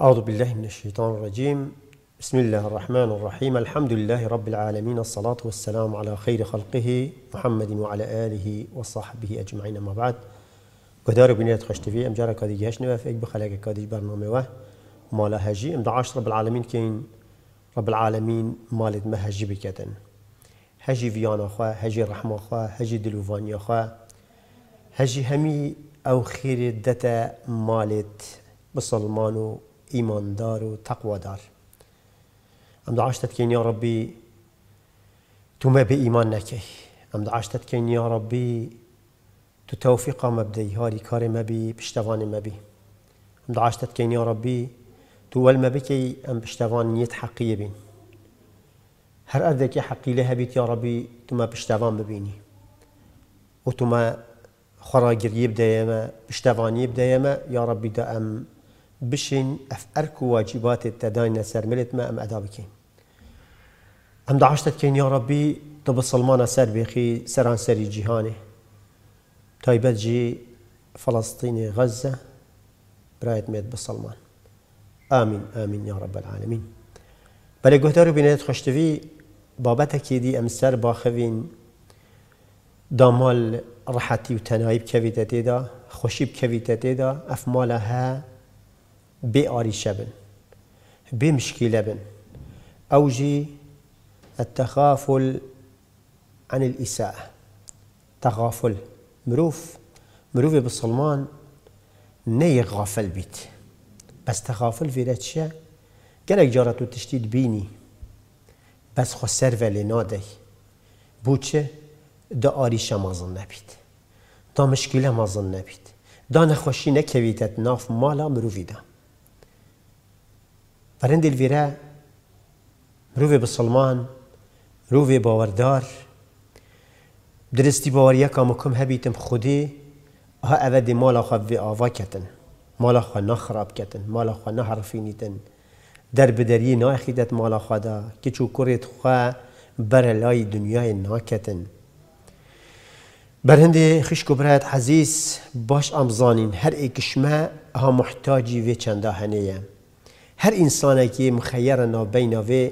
أعوذ بالله من الشيطان الرجيم بسم الله الرحمن الرحيم الحمد لله رب العالمين الصلاة والسلام على خير خلقه محمد وعلى آله وصحبه أجمعين أما بعد قدار بنية خشتفي أم جارك هذه جهشنا في أجب خلاقك هذه برنامج واه مالا هجي أم دعاش رب العالمين كين رب العالمين مالد ما هجي بكتن هجي فيانا خوا هجي رحمة خوا هجي دلوفانيا خوا هجي همي أو خير دتا مالد بسلمانو دار و دار ام دعاش تتكين يا ربي تو ما بايمان نكي ام دعاش تتكين يا ربي تو توفيق مبدي هاري كاري مبي بشتوان مبي ام دعاش تتكين يا ربي تو ول ما والمبكي ام بشتوان نيت حقية بين هر أردك حقي لها بيت يا ربي تما بشتفان ببيني وتما خرا قريب دايما بشتفان يبدا يما يا ربي دا أم بشن اف اركو واجبات التداين سر ملت ما ام ادابكين ام دعشتت كين يا ربي طب سلمان سر بيخي سران سري جهاني تايبت جي فلسطين غزة برايت ميت بسلمان آمين آمين يا رب العالمين بله گهدارو خشتفي بابتك دي ام سر باخوين دامال رحتي و تنایب دا خوشيب خوشیب دا اف مالها بي ئاریشە بن بي مشكلة بن أوجي التخافل عن الإساءة تغافل مروف مروفي بالسلمان ني غافل بيت بس تەغافل في چە گەلێک جارە و بيني بس بەس خۆ سەرە لێ نادەی دا ئاریشە مازن نەبیت دا مشکیلە مازن نەبیت دا نەخۆشی نەکەویتت ناف مالا مروفيدا بەرەندی لڤرە مرۆڤێ بسلمان مرۆڤێ باوەەردار درستی باوەریەکە مکم هەبیتم خودێ ها ئەوە دێ ماڵە خوێ ئاواکەتن ماڵە خوا نەخراپکەتن ماڵە خوا نەهڕفینیتن دەربدەری ناخیدەت ماڵە خوادا کچ و کوڕێت خوا بەرە لای دنیای ناکەتن بەرهندێ خشک و برایەت حەزیز باش ئەمزانین هەر ئێکشمە ئەها محتاجی وێ چەندا هەنەیە هر انسان مخیر نا بین مخەیرە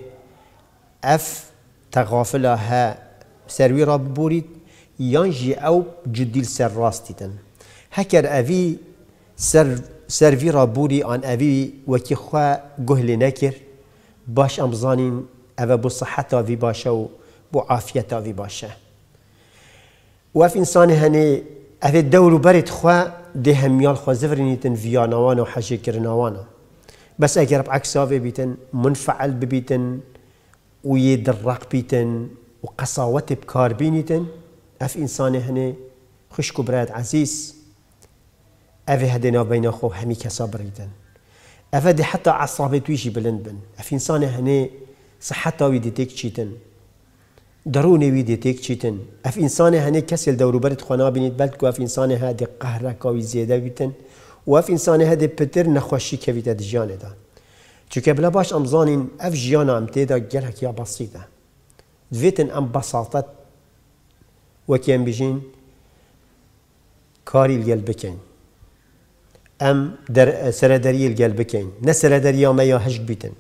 اف تغافل ها سروی را ڕبووریت یان جی او جدیل سر راست دیدن هکر اوی سر سروی را بوری آن اوی ئەوی وەکی خوا گوهلێ نکر باش امزانین او بو صحت آوی باشه و بو عافیت آوی باشه و اف انسان هنه اوی دەور و خواه ده همیال خواه زفرینیتن ویانوان و حجی حەژێکردناوانە بس اگر بعکساوی بیتن منفعل ببیتن و یه درق بیتن و قصاوت اف انسان هنا خش كبرات عزيز عزیز هدينا بين اخو همي همی کسا بریدن حتى ده تويشي بلند بن اف انسان هنا صحتا وی دیتیک چیتن دروني ويدي تيك تشيتن اف انسان هنا كسل دورو برد خنا بينيت بلد اف انسان هادي قهرك وي زياده بيتن و في انسان هدي بتر نخوشي كفيتا دجانه دا چونکه بلا باش امزانین اف جیانا ام تیدا گلک یا بسیطه دویتن ام بساطت وکی ام بیجین کاری الگل بکن ام در سردری الگل بکن نه سردری ما یا هشک بیتن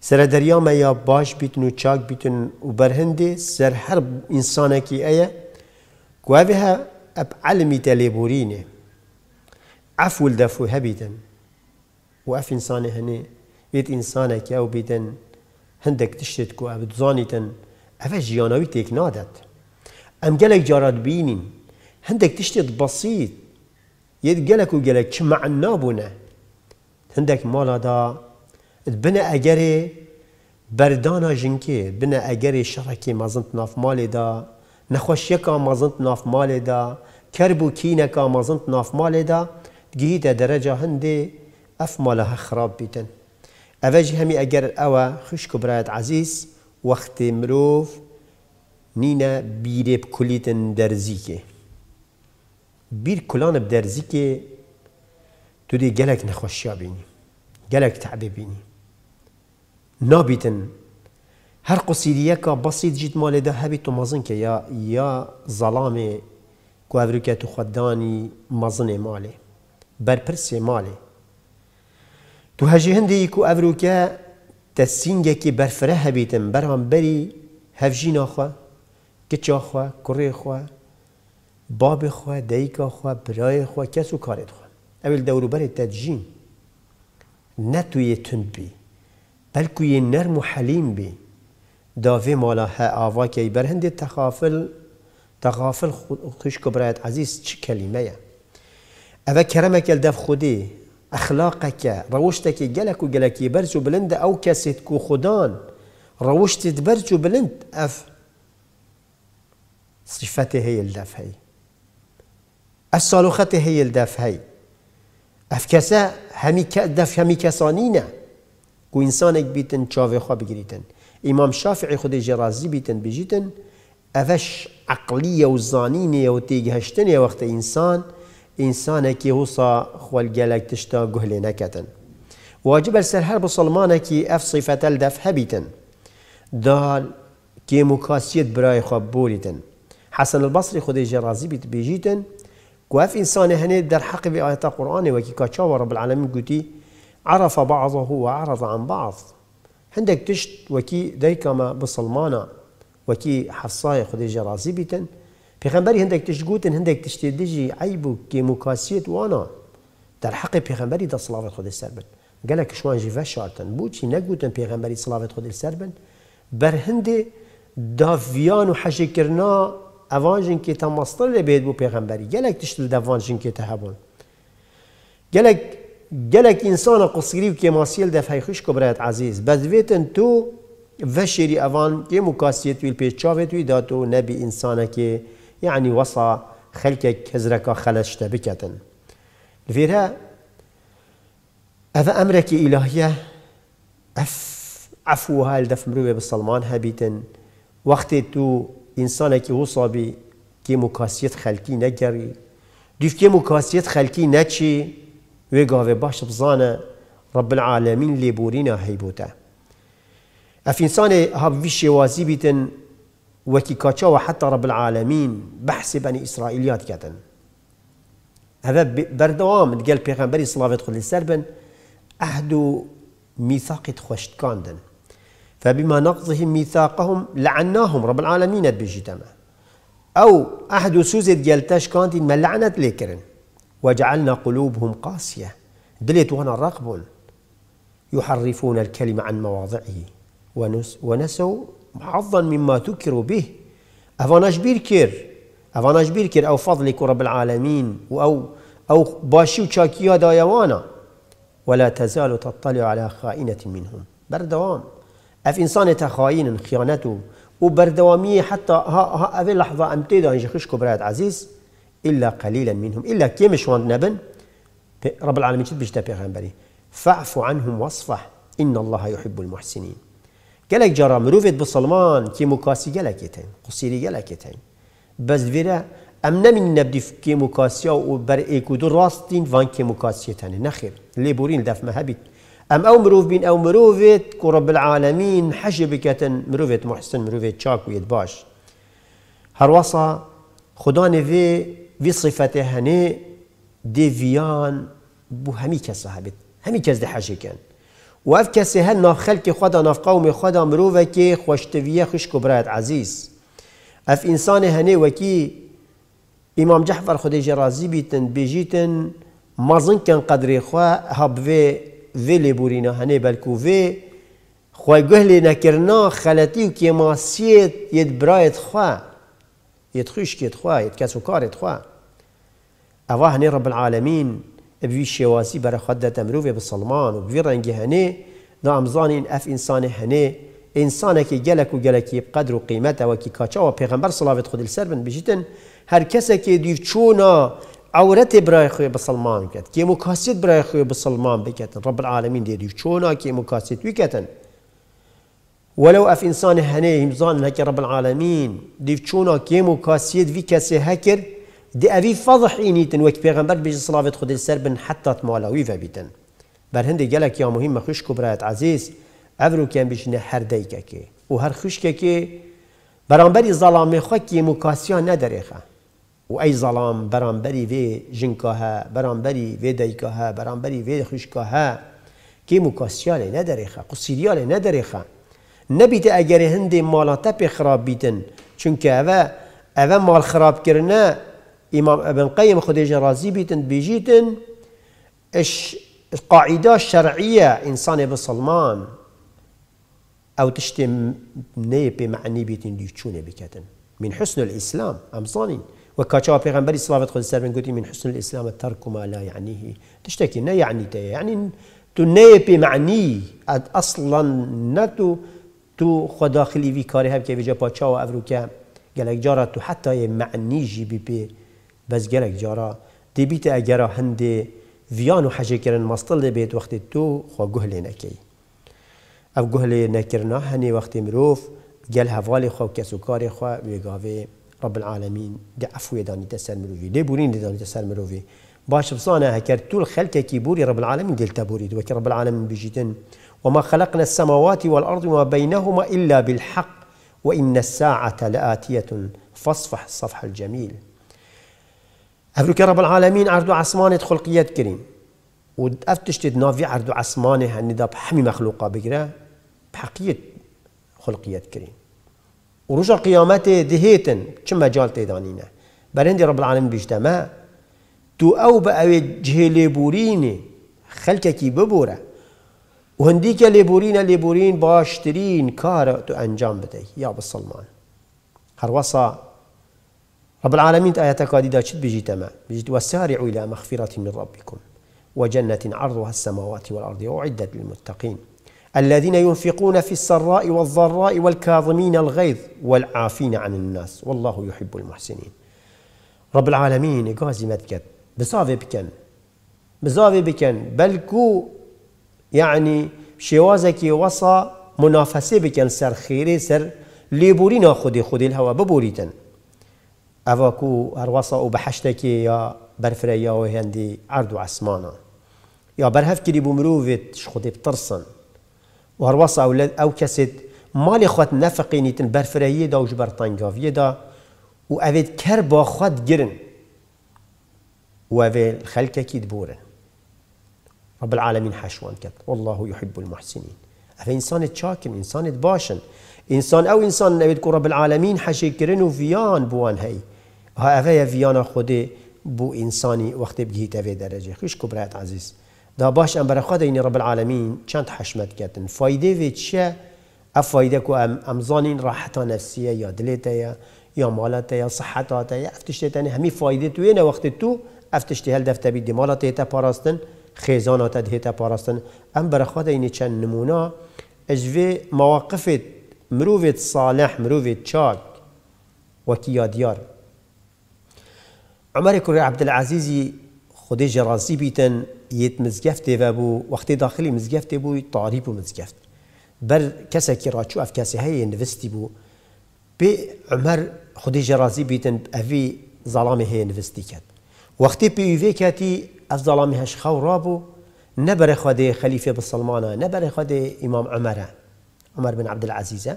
سردری ما یا باش بیتن و چاک بیتن و برهنده سر هر انسانه کی ایه گوه اب علمی تلیبورینه عفو ولدافو هبيدا وعف إنسان هني يد إنسانك أو بيدن هندك تشتكو أبد زانيتن أفا جيانوي تيك نادت أم جالك جارات بينين هندك تشتت بسيط يد جالك وجالك كم معنا بنا هندك مالا دا بنا أجري بردانا جنكي بنا أجري شركي مازنت ناف مالي دا نخوش يكا مازنت ناف مالي دا كربو كينكا مازنت ناف مالي دا جهيتا درجة هندي أف مالها خراب بيتن أفاجي همي أجر أوا خشكو كبرات عزيز وقت مروف نينا بيري بكليتن درزيكي بير كلان بدرزيكي تودي جلك نخوشيا بيني جلك تعبي بيني نابيتن هر قصيديك بسيط جيت مالي ده هبي تو مزنك يا يا ظلامي كو افريكا تخداني مزني مالي بەرپرسێ مالی تو بری هفجین آخوا ئەڤروکە دەسینگێکی بەرفرە خوا باب خوا ناخوا خوا برای خوا کسو کارید کس و دورو بری تجین نه توی تند بی بەلکویە نرم و حلیم بی داوی مالا ها آوا که تەخافل تخافل تخافل و برایەت عزیز چ یه اذا كرمك الداف خودي اخلاقك روشتك جلك وجلك گەلکی بلند او بلندە ئەو کەسێت کو خوددان بلند اف صفاتي هي الدف هي الصالوخات هي الدف هي كاسا هميك دف هميك صانينا كو انسانك بيتن تشافي خو بجريتن امام شافعي خودي جرازي بيتن بيجيتن افش عقلية وزانينة وتيجي وقت انسان ئینسانێکی وسا خۆلگەلێک تشتا گوهلێ نەکەتن. واجب سەر هەر كي أف صفة الدف هەبیتن. دال كي برای براي بۆریتن. حسن البصري خودی ژێڕازی بیت بێژیتن، اف إنسان هني در حق آيات القرآن وكيكاتشا رب العالمين قوتي عرف بعضه وعرض عن بعض عندك تشت وكي ديكما بسلمانا وكي حصايا خديجة رازي بيتن پیغمبری هندک تشت گوتن هەندێک تشتێ دیجی عیب و گێموکاسیت وانە در حق پیغمبری دا سلاوت خود سر بن گەلە جی vە شارتن چی نگوتن پیغمبری سلاوت خود سر بن بر هەندێ دافیان و حەژێکردنا ئەوان ژنکێ تا مەستر لە بێت بۆ پێغمبەری گەلێک تشت دەوان ژنکێ تا هەبوون گەلێک گەلێک ئینسانە قسگری و کێماسیل دەفهای خوش کبرێت عزیز بەدوێتن تۆ تو شێری ئەوان کێم و کاسیەت ویل پێ چاوێت وی داتۆ نەبی ئینسانەکێ يعني وصى خەلکێک کەزرەکە خلشت بكتن الفيرا هذا أمرك إلهية أف و هەل دەف مرۆێ بەسەلمان هەبیتن وەختێ تو إنسانك وصى بي كي مكاسيت خەلکی نجري دیفکێم كي مكاسيت خەلکی نەچی وێگاوێ باش بزانة رب العالمین هيبوتا اف انسان ئینسانێ هەبوی شوازي بيتن وكي وحتى رب العالمين بحسب بني إسرائيليات كاتن هذا بردوام قال بيغمبري صلاة يدخل وسلم أهدو ميثاق تخشت كاندن فبما نقضهم ميثاقهم لعناهم رب العالمين بجتمع أو أهدو سوزت تاش كاندن ما لعنت ليكرن وجعلنا قلوبهم قاسية دليت وانا راقبون يحرفون الكلمة عن مواضعه ونسوا حظا مما تكر به ئەوان ئەژبیر کرد ئەوان أو فضلك ئەو العالمين أو أو بالعاالەمین و دايوانا ولا تزال تطلع على خائنة منهم بردوام اف انسان تخاين خيانته وبردوامية حتى ها ها أفي لحظة أمتيدا إن خشكو براد عزيز الا قليلا منهم الا كيمش شوان نبن رب العالمين شد بيجتا بيغنبري فاعف عنهم واصفح ان الله يحب المحسنين گەلێک جارا مرۆڤێت بسلمان کێموکاسی گەلەکێتین قوسیری گەلەکێتین بەس دوێرە ئەم نەمین نەبدی کێموکاسیا و بەر ئێک و دو ڕاستین ڤان کێموکاسیەتانێ نەخێر لێ بورین دەفمە هەبیت ام او مروف بین او مروفت کوڕە بالعاالەمین حەژێ بکەتن مروفت محسن مروفت چاک وێت باش هەروەسا خودانێ وێ وی صفەتێ هەنێ دێڤیان بوو هەمی کەسە هەبێت هەمی کەس دە و اف کسی هل ناف خلق خدا ناف قوم خدا مروه که خوشتویه خوش کبرات عزیز اف انسان هنه وکی امام جحفر خود جرازی بیتن بیجیتن مازن کن قدر خواه هب وی وی لبورینا هنه بلکو وی خواه گهل نکرنا خلطی و کماسیت ید برایت خواه ید خوشکیت خواه ید کسو کارت خواه اوه هنه رب العالمین بوی شێوازی خود دت مرۆڤێ بە سلمان و بوی ڕەنگی هەنێ دا اف انسان هنی انسان که گەلک و گەلکی قدر و قیمت و کی قیمەتەوەکی کاچەوە پیغمبر صلوات خود السر بن هر بژیتن که کەسێکی چونا عورت برای خوی بە کرد که مکاسیت برای خوی بە سلمان رب العالمین دێری چونا که مکاسیت کاسیت ویکەن ولو اف انسان هەنێ هیمزان هەکی رب العالمین دیرچوونا چونا که مکاسیت وی کسی هکر دي أبي فضح إني تنوك بيغمبر بيجي صلاة خد السر بن حتى ويفا بيتن بر هندي قالك يا مهم خوش كبرات عزيز عبرو كان بيجي هر خوش وهر برامبري برانبري ظلام خوكي مكاسيا ندريخا و أي ظلام برامبري في جنکاها برامبري في دایکاها برانبری وی خوشکاها که ندريخا ندریخه قصیریاله ندريخا نبيت اگر هندي مالا تبي خراب بيتن چونك اوه اوه مال خراب كرنا امام ابن قيم خديجة رازي بيتن بيجيتن اش قاعده شرعيه انسان بسلمان او تشتم ني بمعني بيتن ديشونه بكتن من حسن الاسلام امزاني وكاتشا بيغمبري صلى الله خذ وسلم قلت من حسن الاسلام ترك ما لا يعنيه تشتكي نا يعني تي يعني تني بمعني اصلا نتو تو خداخلي في كاري هب كي بيجا وافروكا قالك جارة حتى معني جي بي بي بس گەرەك جارا دیبیتە ئەگەرا هندي ڤیان و حەژێکردن مەستڵ دەبێت بيت وقت تو خو جهلي نكي ئەو جهلي نكرنا هني وقت مروف جل هفالي خو كسوكاري خو و رب العالمين دي عفوي داني تسال مروفي دي بورين دي داني تسال مروفي باش بصانة هكر تول خلك كيبوري رب العالمين دلتا بوريد وكي رب العالمين بجيتن وما خلقنا السماوات والأرض وما بينهما إلا بالحق وإن الساعة لآتية فاصفح الصفح الجميل هفروك رب العالمين عردو عسمانة خلقيات كريم وأفتشت نافي عردو عسمانة هندا بحمي مخلوقة بكرة بحقية خلقيات كريم ورجع قيامته دهيتن كم مجال تيدانينا برندي رب العالمين بيجتمع تو او بأوي جهلي بوريني خلقكي ببوره وهندی که لیبورین لیبورین باشترین کار تو انجام بده یا بسلمان هر وسا رب العالمين آياتك قد شد بجيتما بجيت وسارعوا إلى مغفرة من ربكم وجنة عرضها السماوات والأرض وأعدت للمتقين الذين ينفقون في السراء والضراء والكاظمين الغيظ والعافين عن الناس والله يحب المحسنين رب العالمين قازمت مدكت بصافي بكن بصافي بكن بلكو يعني شوازك وصى منافسه بكن سر خيري سر ليبورينا خدي خدي الهوى ببوريتن ئەوە کو او و بە حەشتێکی یا بەرفرەیەوە هێندی ئەرد و عسمانە یا بەرهەفگیری بوو مرۆڤێت خودی بترسن و هەروەسە ئەو کەسێت مالی خوت نەفقینیتن دا و ژ بەرتەنگاویەدا و ئەوێت کەر با خوت گرن وەێ خەلکێکیت بورن رب العالمین حەشوان کرد والله يحب المحسنين اف انسان چاکن انسان باشن انسان او انسان نەوێت کو رب العالمین حەشێکردن و ڤیان بوان هەی ها اوه ویانا خود بو انسانی وقتی بگی اوه درجه خوش کبرات عزیز دا باش ام برای خود این رب العالمین چند حشمت گتن فایده وی چه؟ اف فایده کو ام امزانین راحتا نفسیه یا دلیتا یا یا مالتا یا صحتاتا یا افتشتی همی فایده توی نه وقتی تو افتشتی هل دفته بیدی مالتا ته پاراستن خیزانات ته پاراستن ام برای خود این چند نمونه اجوی مواقفت مرویت صالح مرویت چاک وکی یادیار عمر كوري عبد خودی جرانسی بیتن بيتن يت مزجف بو وقتی داخلی مزگفت بو تعریب بو بل كسا كيرا که راچو اف کسی های انفستي بو بي عمر خودی جرانسی بيتن اوی ظلامی هي نوستی کد بي پی في كاتي اف ظلامي هاش خو رابو نبر خودی خلیفه بسلمانه نبر خدي امام عمر عمر بن عبدالعزیزه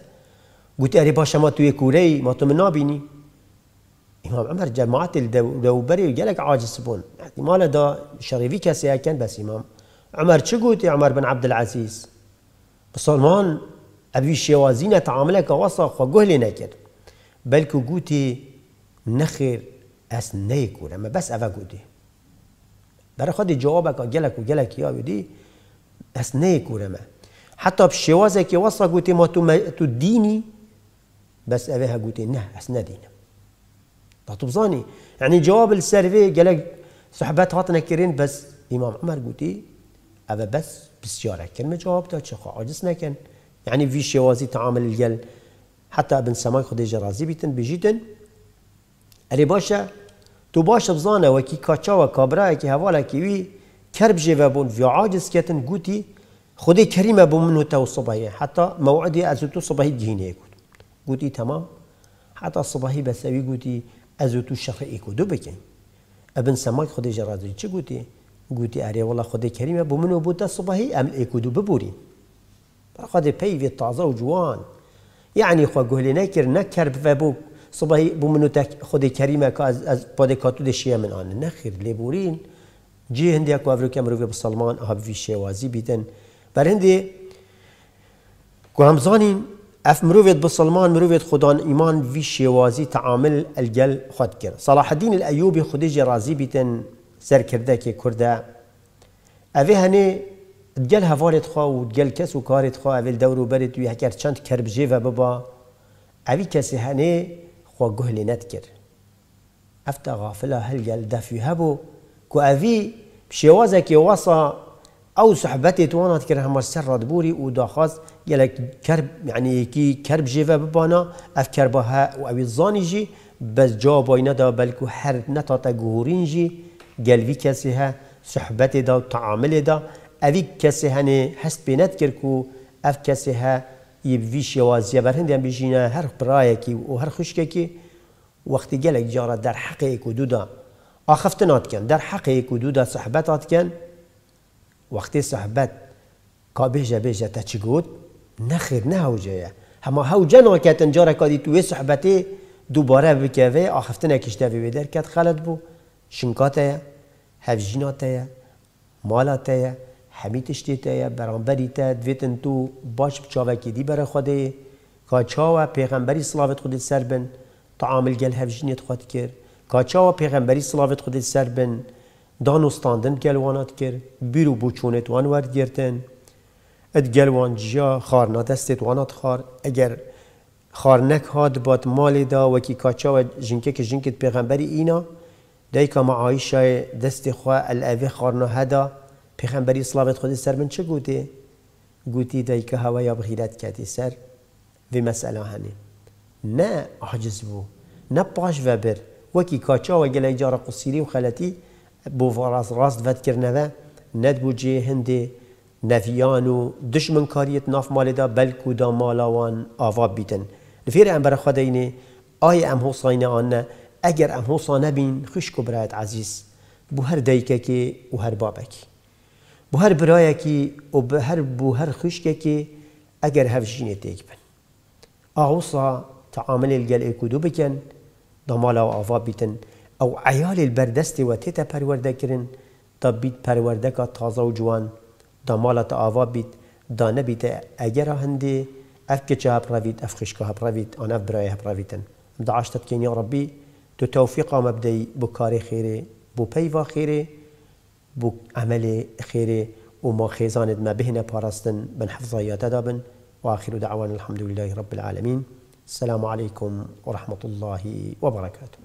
قلت اری باشا ما توی كوري ما تو منابینی امام عمر جماعت دوبری و گلک عاجز بون احتمال يعني دا شريفي كسي كان بس امام عمر چه يا عمر بن عبد العزيز سلمان ابي شوازين تعاملك وصف لي نكر بل قوتي نخير اس نيكور اما بس افا قوتي برا خدي جوابك جلك وجلك يا ودي اس نيكور اما حتى بشوازك وصف قوتي ما تو ديني بس افا قوتي نه اس ندينه بزاني يعني جواب السيرفي لك صحبات هاتنا كرين بس امام عمر قوتي إيه؟ هذا بس بسيارة كلمة جواب تا شخا عاجز كان يعني في شوازي تعامل الجل حتى ابن سماي خدي رازي بيتن بيجيتن الي باشا تو باشا بزانه وكي كاتشا وكابرا كي هوالا كي وي كرب جي بون في عاجز كتن قوتي إيه؟ خدي كريمه بو منو تو صبحي حتى موعدي ازتو صبحي جيني قوتي إيه، تمام حتى صبحي بس قوتي ئەز و تو شەڕ ئیکودو بکەین ئەبن سەماک خودی ژێڕازی چ گوتی گوتی ئارێ وڵا خودی کەریمە بۆ منەوە بۆتە سوبحی ئەم ئیکودو ببوورین خودی پەیوێت تازە و جوان یعنی خۆ گوهلێ نەکرد نەکرد بە بوو صبحی بۆ من خودی کەریمە پۆدی کاتو دەشیە من ئاە نەخیر لێبورین جێ هەندێک ئەفریکە مرۆڤ بە سەلمان ئاوی شێوازی بیتن بەرهندێ گوامزانین اف مروفيت بسلمان مروفيت خدان ايمان في شيوازي تعامل الجل خد كر صلاح الدين الايوبي خديج رازي بيتن سر كردك كردا افي هني تجل هفالت و وتجل كس وكارت خوا افي الدور وبرد ويحكر چند جيفة بابا افي كسي هني خوا جهل نتكر افتا غافلة هل جل دافي هبو كو افي بشيوازك يوصى او صحبتي توانا تكره ما سر بوري وداخاز يلك كرب يعني كي كرب جيفا ببانا اف كربها و اوي زاني جي بس جا باينا دا بلكو هر نتا تجهورين جي قلبي كاسيها صحبتي دا وتعامل دا اوي كسي هني حس بينات كركو اف كاسيها ها يبوي شوازيا برهند بيجينا هر برايكي هر خشككي وقتي گلک جارا در حقیق و دودا آخفتنات كان در حقیق و دودا صحبتات كان وقتی صحبت کا بیجه تا چی گود نخیر نه هوجه یه هما که ناکت انجا کادی توی صحبتی دوباره بکوه آخفته نکشته وی در کت خلط بو شنکاته یه هفجیناته یه مالاته یه همی تشتی بر دویتن تو باش بچاوکی دی برای خوده کاچا و پیغمبری صلوات خودت سر بن تعامل گل هفجینیت خود کرد کاچا و پیغمبری صلوات خود سر دانو ستاندن گلوانات کر بیرو بوچونت وان ورد گرتن اد گلوان جا خار نادستت وانات خار اگر خار نک هاد بات مالی دا وکی کاچا و جنکه که جنکت پیغمبری اینا که ما معایشه دست خواه الاوی خارنا هدا پیغمبری صلابت خود سر من چه گوتی؟ گوتی که هوا یا بغیرت کردی سر وی مسئله هنی نه عجز بو نه پاش وبر وکی کاچا و گلی جار قصیری و خلطی بۆ ڕاست ڕاست ڤەتکردنەوە نەتبووجێ هەندێ نەفیان و دشمن کاریت نافمالێدا بەلک و دا ماڵاوان ئاوا بیتن لەفێرە ئەم بەرەخوادەینێ ئایا ئەم هۆساینەانە ئەگەر ئەم هۆسانە بین خوشک و برایەت عزیز بۆ هەر دایکێکی و هەر بابێکی بۆ هەر برایەکی و بە هەر بوو هەر خوشکێکی ئەگەر هەفژینێ تێک بن ئاوسا تعاملی لەگەل ئێکودو بکەن دا ماڵا و ئاوا بیتن او عیال عیالی و تیت تێتە پەروەردەکردن تا بیت پەروەردەکە تازه و جوان دا ماڵەتە ئاوا بیت دا نەبیتە ئەگەرە هەندێ ئەف کچە هەپڕاویت ئەف خشکە هەپڕاویت ئەە برای هەپڕاویتن دا عشتت کێنی ڕبی تو تەوفیقا مەبدەی بۆ کاری خیره بۆ پەیوا خیره بۆ ئەمەلێ خێرێ ما خێزانت مە بهێنە پاراستن بن حەفزایەتەدا و آخر دعوان الحمد لله رب العالمین السلام عليكم ورحمة الله وبركاته